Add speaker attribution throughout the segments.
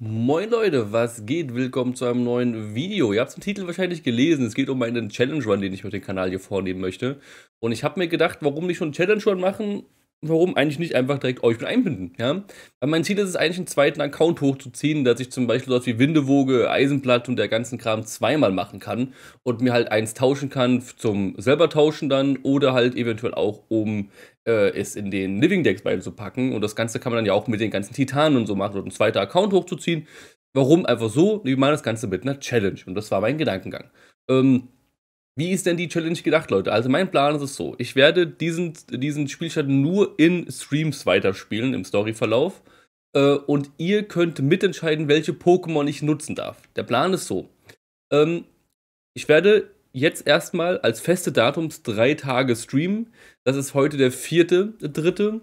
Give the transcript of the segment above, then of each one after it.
Speaker 1: Moin Leute, was geht? Willkommen zu einem neuen Video. Ihr habt den Titel wahrscheinlich gelesen. Es geht um einen Challenge Run, den ich mit dem Kanal hier vornehmen möchte. Und ich habe mir gedacht, warum nicht schon einen Challenge Run machen warum eigentlich nicht einfach direkt euch mit einbinden? Ja? Weil mein Ziel ist es eigentlich, einen zweiten Account hochzuziehen, dass ich zum Beispiel sowas wie Windewoge, Eisenblatt und der ganzen Kram zweimal machen kann und mir halt eins tauschen kann zum selber tauschen dann oder halt eventuell auch, um äh, es in den Living Decks beizupacken. Und das Ganze kann man dann ja auch mit den ganzen Titanen und so machen und einen zweiten Account hochzuziehen. Warum einfach so? Wie machen das Ganze mit einer Challenge und das war mein Gedankengang. Ähm, wie ist denn die Challenge gedacht, Leute? Also mein Plan ist es so. Ich werde diesen, diesen Spielstand nur in Streams weiterspielen, im Storyverlauf. Äh, und ihr könnt mitentscheiden, welche Pokémon ich nutzen darf. Der Plan ist so. Ähm, ich werde jetzt erstmal als feste Datums drei Tage streamen. Das ist heute der vierte, dritte,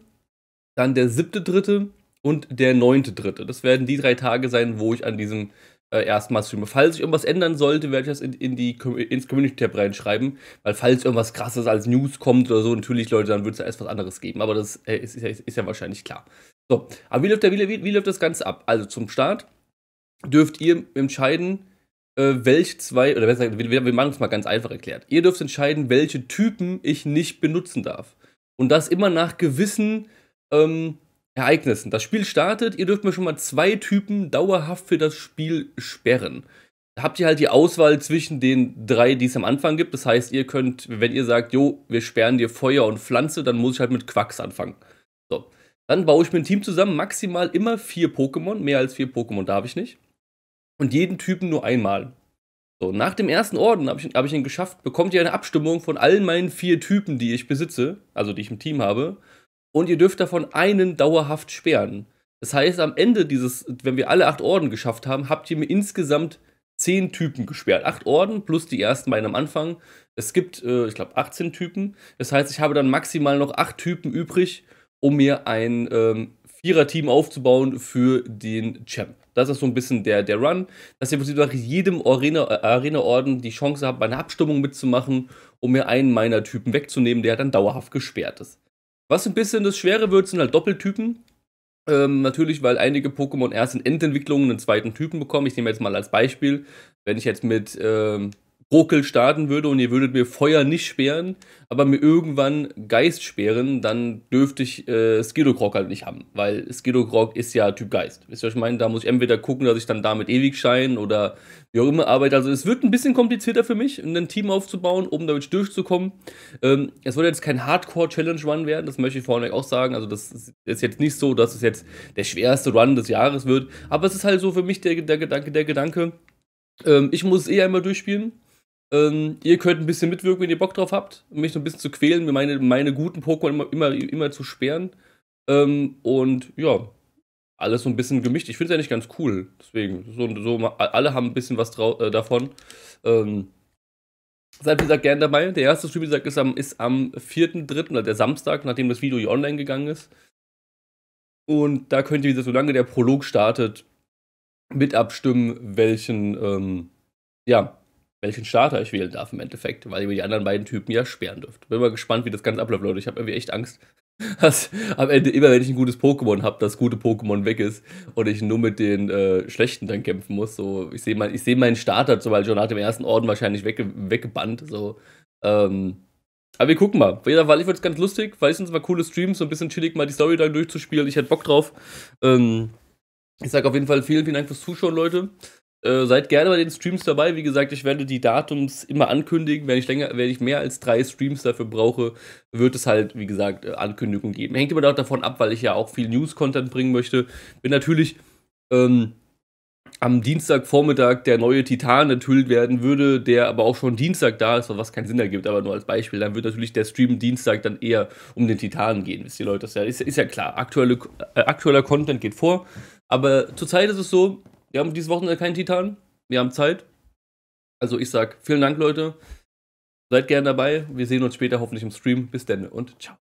Speaker 1: dann der siebte, dritte und der neunte, dritte. Das werden die drei Tage sein, wo ich an diesem äh, erstmal streame. Falls ich irgendwas ändern sollte, werde ich das in, in die, ins Community-Tab reinschreiben, weil falls irgendwas krasses als News kommt oder so, natürlich, Leute, dann wird es ja erst was anderes geben, aber das äh, ist, ist, ist, ja wahrscheinlich klar. So, aber wie läuft, der, wie, wie läuft das Ganze ab? Also zum Start dürft ihr entscheiden, äh, welche zwei, oder besser gesagt, wir, wir machen es mal ganz einfach erklärt. Ihr dürft entscheiden, welche Typen ich nicht benutzen darf. Und das immer nach gewissen ähm, Ereignissen. Das Spiel startet, ihr dürft mir schon mal zwei Typen dauerhaft für das Spiel sperren. Da habt ihr halt die Auswahl zwischen den drei, die es am Anfang gibt. Das heißt, ihr könnt, wenn ihr sagt, jo, wir sperren dir Feuer und Pflanze, dann muss ich halt mit Quacks anfangen. So. Dann baue ich mir ein Team zusammen, maximal immer vier Pokémon. Mehr als vier Pokémon darf ich nicht. Und jeden Typen nur einmal. So, nach dem ersten Orden habe ich, hab ich ihn geschafft, bekommt ihr eine Abstimmung von allen meinen vier Typen, die ich besitze, also die ich im Team habe und ihr dürft davon einen dauerhaft sperren. Das heißt, am Ende dieses, wenn wir alle acht Orden geschafft haben, habt ihr mir insgesamt zehn Typen gesperrt. Acht Orden plus die ersten beiden am Anfang. Es gibt, äh, ich glaube, 18 Typen. Das heißt, ich habe dann maximal noch acht Typen übrig, um mir ein ähm, Vierer-Team aufzubauen für den Champ. Das ist so ein bisschen der, der Run, dass ihr nach jedem äh, Arena-Orden Arena die Chance habt, bei einer Abstimmung mitzumachen, um mir einen meiner Typen wegzunehmen, der dann dauerhaft gesperrt ist. Was ein bisschen das Schwere wird, sind halt Doppeltypen. Ähm, natürlich, weil einige Pokémon erst in Endentwicklungen einen zweiten Typen bekommen. Ich nehme jetzt mal als Beispiel, wenn ich jetzt mit ähm, Ruckel starten würde und ihr würdet mir Feuer nicht sperren, aber mir irgendwann Geist sperren, dann dürfte ich äh, Skidogrog halt nicht haben, weil Skidogrog ist ja Typ Geist. Wisst ihr, was ich meine? Da muss ich entweder gucken, dass ich dann damit ewig schein oder wie auch immer arbeite. Also es wird ein bisschen komplizierter für mich, ein Team aufzubauen, um damit durchzukommen. Ähm, es wird jetzt kein Hardcore-Challenge-Run werden, das möchte ich vorne auch sagen. Also das ist jetzt nicht so, dass es jetzt der schwerste Run des Jahres wird, aber es ist halt so für mich der, der Gedanke, der Gedanke, ähm, ich muss es eh einmal durchspielen ähm, ihr könnt ein bisschen mitwirken, wenn ihr Bock drauf habt, mich so ein bisschen zu quälen, mir meine, meine guten Pokémon immer, immer, immer zu sperren. Ähm, und ja, alles so ein bisschen gemischt. Ich finde es eigentlich ganz cool. Deswegen, so, so, alle haben ein bisschen was äh, davon. Ähm, seid wie gesagt gerne dabei. Der erste Stream, wie gesagt, ist am, ist am 4.3., also der Samstag, nachdem das Video hier online gegangen ist. Und da könnt ihr, wie gesagt, solange der Prolog startet, mit abstimmen, welchen, ähm, ja, welchen Starter ich wählen darf im Endeffekt, weil ihr die anderen beiden Typen ja sperren dürft. Bin mal gespannt, wie das Ganze abläuft, Leute. Ich habe irgendwie echt Angst, dass am Ende immer, wenn ich ein gutes Pokémon habe, das gute Pokémon weg ist und ich nur mit den äh, schlechten dann kämpfen muss. So, ich sehe mein, seh meinen Starter zum Beispiel schon nach dem ersten Orden wahrscheinlich wegge weggebannt. So. Ähm, aber wir gucken mal. Ja, weil ich finde es ganz lustig, weil es sind mal coole Streams, so ein bisschen chillig mal die Story dann durchzuspielen. Ich hätte Bock drauf. Ähm, ich sage auf jeden Fall vielen, vielen Dank fürs Zuschauen, Leute. Äh, seid gerne bei den Streams dabei. Wie gesagt, ich werde die Datums immer ankündigen. Wenn ich, länger, wenn ich mehr als drei Streams dafür brauche, wird es halt, wie gesagt, äh, Ankündigungen geben. Hängt immer auch davon ab, weil ich ja auch viel News-Content bringen möchte. Bin natürlich. Ähm, am Dienstagvormittag der neue Titan enthüllt werden würde, der aber auch schon Dienstag da ist, was keinen Sinn ergibt, aber nur als Beispiel, dann wird natürlich der Stream Dienstag dann eher um den Titan gehen, wisst ihr Leute, das ist ja, ist, ist ja klar, Aktuelle, äh, aktueller Content geht vor, aber zurzeit ist es so, wir haben dieses Wochenende keinen Titan. Wir haben Zeit. Also ich sag vielen Dank, Leute. Seid gerne dabei. Wir sehen uns später hoffentlich im Stream. Bis dann und ciao.